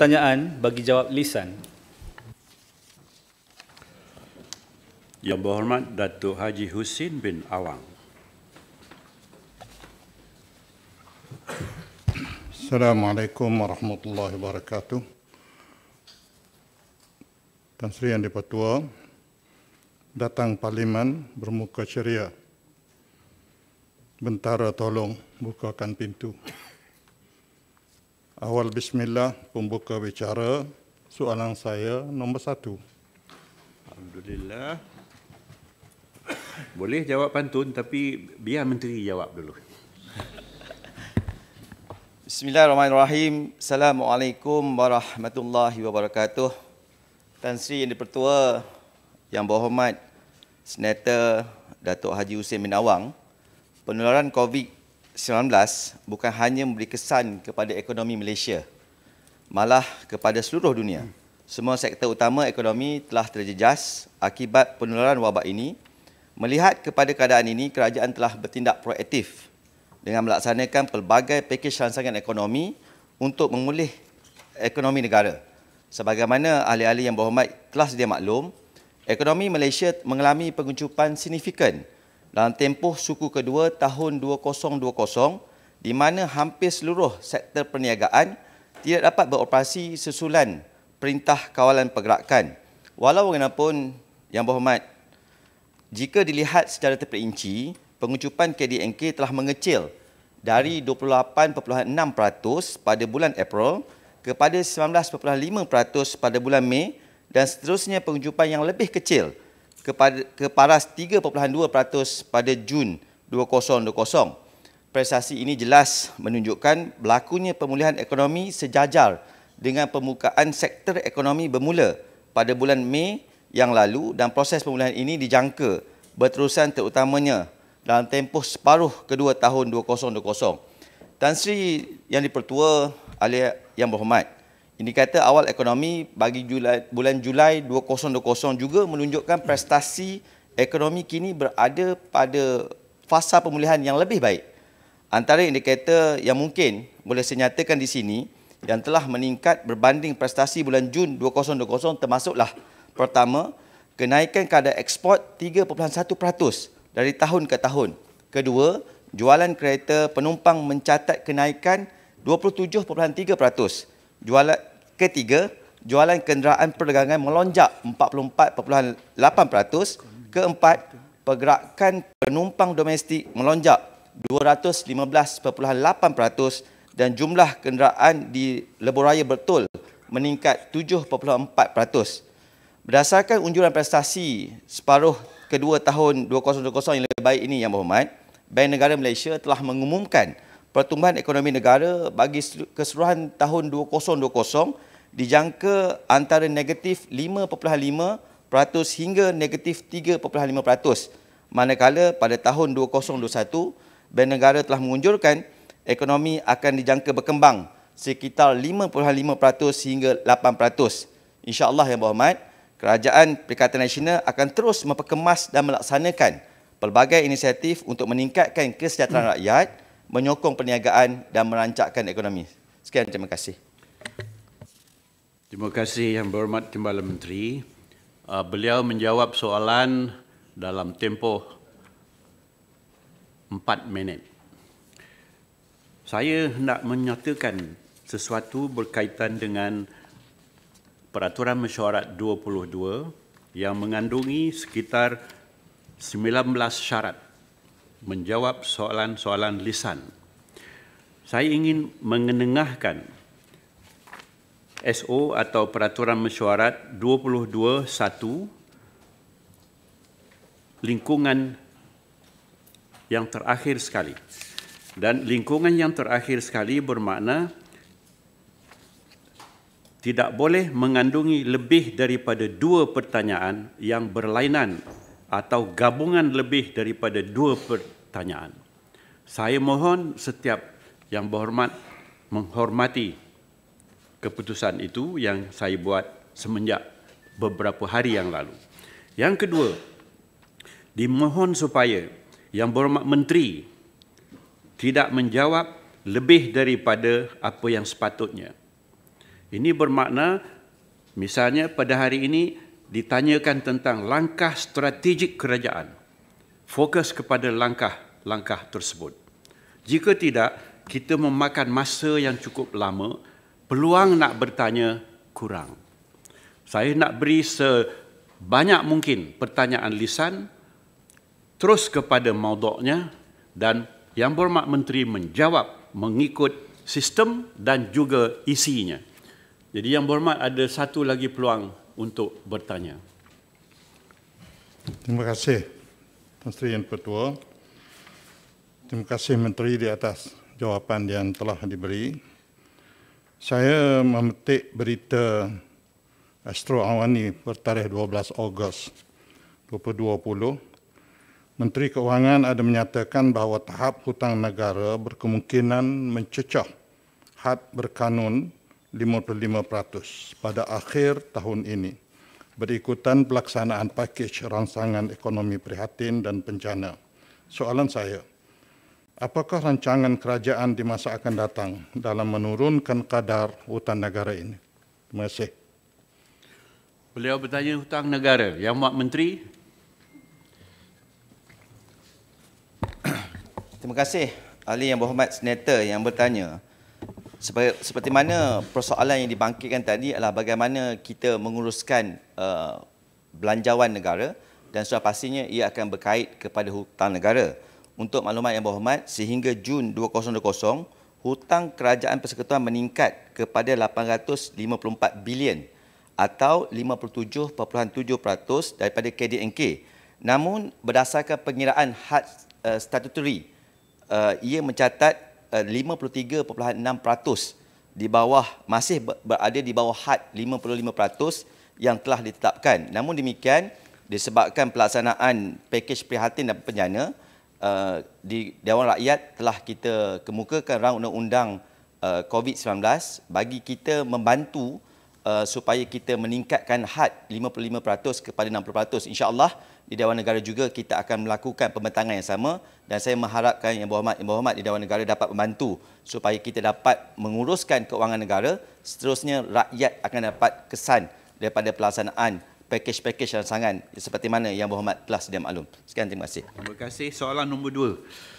pertanyaan bagi jawab lisan. Yang berhormat Datuk Haji Husin bin Awang. Assalamualaikum warahmatullahi wabarakatuh. Tan Sri Yang Dipertua, datang parlimen bermuka ceria. Bentara tolong bukakan pintu. Bentara tolong bukakan pintu. Awal bismillah pembuka bicara soalan saya nombor satu. Alhamdulillah. Boleh jawab pantun tapi biar menteri jawab dulu. Bismillahirrahmanirrahim. Assalamualaikum warahmatullahi wabarakatuh. Tan Sri Yang di-Pertua Yang Berhormat Senator Datuk Haji Hussein bin Awang. Penularan COVID-19 bukan hanya memberi kesan kepada ekonomi Malaysia, malah kepada seluruh dunia. Hmm. Semua sektor utama ekonomi telah terjejas akibat penularan wabak ini. Melihat kepada keadaan ini, kerajaan telah bertindak proaktif dengan melaksanakan pelbagai pakej rangsangan ekonomi untuk mengulih ekonomi negara. Sebagaimana ahli-ahli yang berhormat telah sedia maklum, ekonomi Malaysia mengalami pengucupan signifikan dalam tempoh suku kedua tahun 2020 di mana hampir seluruh sektor perniagaan tidak dapat beroperasi sesulan perintah kawalan pergerakan. Walau bagaimanapun, Yang Berhormat, jika dilihat secara terperinci, pengucupan KDNK telah mengecil dari 28.6% pada bulan April kepada 19.5% pada bulan Mei dan seterusnya pengucupan yang lebih kecil kepada keparas 3.2% pada Jun 2020. Prestasi ini jelas menunjukkan berlakunya pemulihan ekonomi sejajar dengan pembukaan sektor ekonomi bermula pada bulan Mei yang lalu dan proses pemulihan ini dijangka berterusan terutamanya dalam tempoh separuh kedua tahun 2020. Tan Sri Yang dipertua Pertua Alia Yang Berhormat, Indikator awal ekonomi bagi Julai, bulan Julai 2020 juga menunjukkan prestasi ekonomi kini berada pada fasa pemulihan yang lebih baik. Antara indikator yang mungkin boleh saya nyatakan di sini yang telah meningkat berbanding prestasi bulan Jun 2020 termasuklah pertama, kenaikan kadar ekspor 3.1% dari tahun ke tahun. Kedua, jualan kereta penumpang mencatat kenaikan 27.3%. Jualan Ketiga, jualan kenderaan perdagangan melonjak 44.8%. Keempat, pergerakan penumpang domestik melonjak 215.8% dan jumlah kenderaan di Leboraya Bertol meningkat 7.4%. Berdasarkan unjuran prestasi separuh kedua tahun 2020 yang lebih baik ini yang berhormat, Bank Negara Malaysia telah mengumumkan pertumbuhan ekonomi negara bagi keseluruhan tahun 2020 dijangka antara negatif 5.5% hingga negatif 3.5%. Manakala pada tahun 2021, Bank Negara telah mengunjurkan ekonomi akan dijangka berkembang sekitar 5.5% hingga 8%. InsyaAllah yang berhormat, Kerajaan Perikatan Nasional akan terus memperkemas dan melaksanakan pelbagai inisiatif untuk meningkatkan kesejahteraan hmm. rakyat, menyokong perniagaan dan merancakkan ekonomi. Sekian, terima kasih. Terima kasih Yang Berhormat Timbalan Menteri. Uh, beliau menjawab soalan dalam tempoh 4 minit. Saya hendak menyatakan sesuatu berkaitan dengan Peraturan Mesyuarat 22 yang mengandungi sekitar 19 syarat menjawab soalan-soalan lisan. Saya ingin mengenengahkan SO atau Peraturan Mesyuarat 221 lingkungan yang terakhir sekali. Dan lingkungan yang terakhir sekali bermakna tidak boleh mengandungi lebih daripada dua pertanyaan yang berlainan atau gabungan lebih daripada dua pertanyaan. Saya mohon setiap yang berhormat menghormati keputusan itu yang saya buat semenjak beberapa hari yang lalu. Yang kedua, dimohon supaya yang berhormat menteri tidak menjawab lebih daripada apa yang sepatutnya. Ini bermakna misalnya pada hari ini ditanyakan tentang langkah strategik kerajaan. Fokus kepada langkah-langkah tersebut. Jika tidak, kita memakan masa yang cukup lama peluang nak bertanya kurang. Saya nak beri sebanyak mungkin pertanyaan lisan terus kepada maudoknya dan Yang Berhormat Menteri menjawab mengikut sistem dan juga isinya. Jadi Yang Berhormat ada satu lagi peluang untuk bertanya. Terima kasih Tuan Seri Yang Pertua. Terima kasih Menteri di atas jawapan yang telah diberi. Saya memetik berita Astro Awani bertarikh 12 Ogos 2020. Menteri Keuangan ada menyatakan bahawa tahap hutang negara berkemungkinan mencecah had berkanun 55% pada akhir tahun ini berikutan pelaksanaan pakej rangsangan ekonomi prihatin dan bencana. Soalan saya, apakah rancangan kerajaan di masa akan datang dalam menurunkan kadar hutan negara ini? Terima kasih. Beliau bertanya hutang negara. Yang Mak Menteri. Terima kasih ahli yang berhormat senator yang bertanya. Seperti, mana persoalan yang dibangkitkan tadi adalah bagaimana kita menguruskan uh, belanjawan negara dan sudah pastinya ia akan berkait kepada hutang negara. Untuk maklumat yang berhormat, sehingga Jun 2020, hutang kerajaan persekutuan meningkat kepada 854 bilion atau 57.7% daripada KDNK. Namun, berdasarkan pengiraan had uh, eh, statutory, uh, eh, ia mencatat eh, uh, 53.6% di bawah masih berada di bawah had 55% yang telah ditetapkan. Namun demikian, disebabkan pelaksanaan pakej prihatin dan penjana, uh, di Dewan Rakyat telah kita kemukakan rang undang-undang uh, COVID-19 bagi kita membantu uh, supaya kita meningkatkan had 55% kepada 60%. InsyaAllah di Dewan Negara juga kita akan melakukan pembentangan yang sama dan saya mengharapkan Yang Berhormat Yang Berhormat di Dewan Negara dapat membantu supaya kita dapat menguruskan keuangan negara seterusnya rakyat akan dapat kesan daripada pelaksanaan pakej-pakej sangat seperti mana yang berhormat telah sedia maklum. Sekian terima kasih. Terima kasih. Soalan nombor dua.